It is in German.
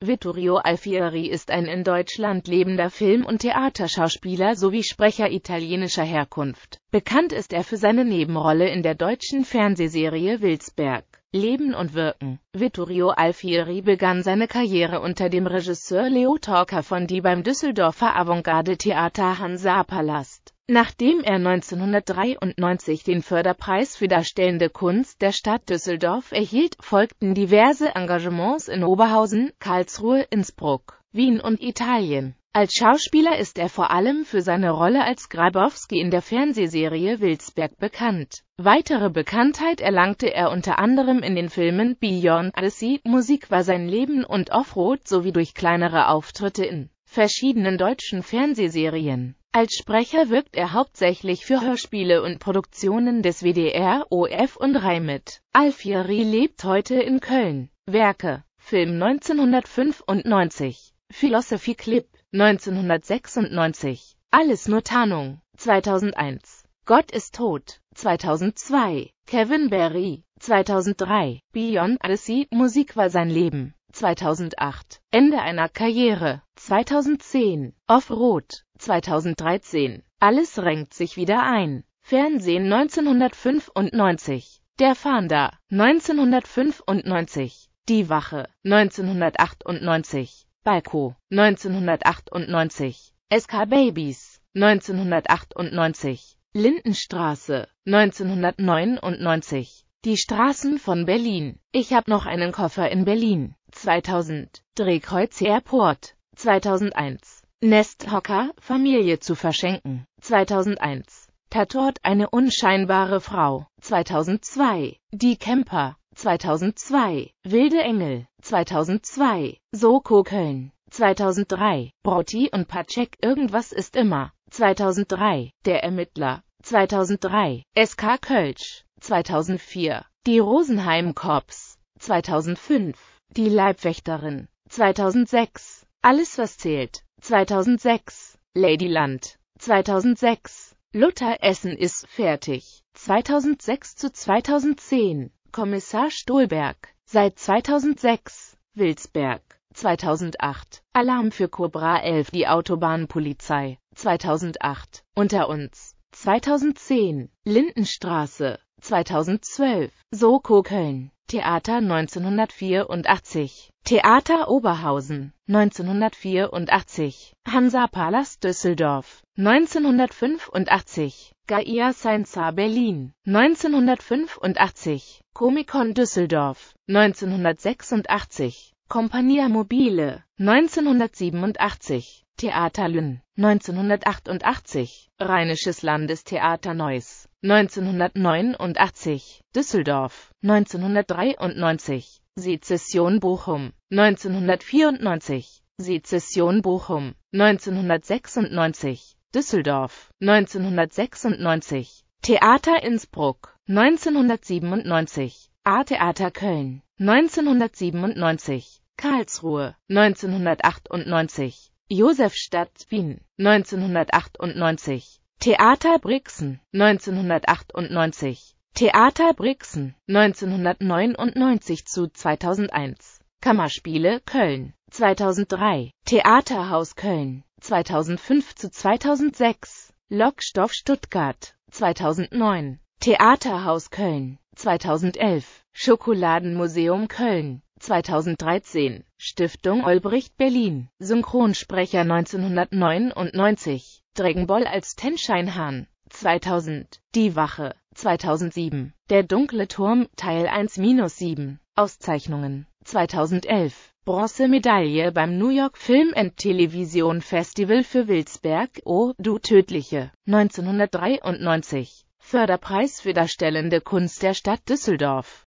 Vittorio Alfieri ist ein in Deutschland lebender Film- und Theaterschauspieler sowie Sprecher italienischer Herkunft. Bekannt ist er für seine Nebenrolle in der deutschen Fernsehserie Wilsberg. Leben und Wirken Vittorio Alfieri begann seine Karriere unter dem Regisseur Leo Torker von die beim Düsseldorfer Avantgarde-Theater Hansa Palast Nachdem er 1993 den Förderpreis für darstellende Kunst der Stadt Düsseldorf erhielt, folgten diverse Engagements in Oberhausen, Karlsruhe, Innsbruck, Wien und Italien. Als Schauspieler ist er vor allem für seine Rolle als Grabowski in der Fernsehserie Wilsberg bekannt. Weitere Bekanntheit erlangte er unter anderem in den Filmen Beyond Odyssey, Musik war sein Leben und Offroad sowie durch kleinere Auftritte in verschiedenen deutschen Fernsehserien. Als Sprecher wirkt er hauptsächlich für Hörspiele und Produktionen des WDR, OF und Rhein mit. Alfieri lebt heute in Köln. Werke Film 1995 Philosophy Clip 1996 Alles nur Tarnung 2001 Gott ist tot 2002 Kevin Berry 2003 Beyond Odyssey Musik war sein Leben 2008 Ende einer Karriere 2010, off rot 2013, alles renkt sich wieder ein. Fernsehen 1995, Der Fahnder 1995, Die Wache 1998, Balko 1998, SK Babies 1998, Lindenstraße 1999, Die Straßen von Berlin. Ich hab noch einen Koffer in Berlin 2000, Drehkreuz Airport 2001. Nesthocker, Familie zu verschenken. 2001. Tatort eine unscheinbare Frau. 2002. Die Camper. 2002. Wilde Engel. 2002. Soko Köln. 2003. Brotti und Pacek Irgendwas ist immer. 2003. Der Ermittler. 2003. SK Kölsch. 2004. Die Rosenheim Korps. 2005. Die Leibwächterin. 2006. Alles was zählt. 2006. Ladyland. 2006. Luther Essen ist fertig. 2006 zu 2010. Kommissar Stolberg. Seit 2006. Wilsberg. 2008. Alarm für Cobra 11 Die Autobahnpolizei. 2008. Unter uns. 2010. Lindenstraße. 2012. Soko Köln. Theater 1984 Theater Oberhausen 1984 Hansa-Palast Düsseldorf 1985 Gaia Scienza Berlin 1985 Comicon Düsseldorf 1986 Compagnia Mobile 1987 Theater Lünn 1988 Rheinisches Landestheater Neuss 1989 Düsseldorf 1993 Sezession Bochum 1994 Sezession Bochum 1996 Düsseldorf 1996 Theater Innsbruck 1997 A-Theater Köln 1997 Karlsruhe 1998 Josefstadt Wien 1998 Theater Brixen 1998 Theater Brixen 1999 zu 2001 Kammerspiele Köln 2003 Theaterhaus Köln 2005 zu 2006 Lockstoff Stuttgart 2009 Theaterhaus Köln 2011 Schokoladenmuseum Köln 2013 Stiftung Olbricht Berlin Synchronsprecher 1999 Dragon Ball als tenschein 2000. Die Wache. 2007. Der dunkle Turm. Teil 1-7. Auszeichnungen. 2011. Bronzemedaille beim New York Film and Television Festival für Wilsberg, Oh, du Tödliche, 1993. Förderpreis für darstellende Kunst der Stadt Düsseldorf.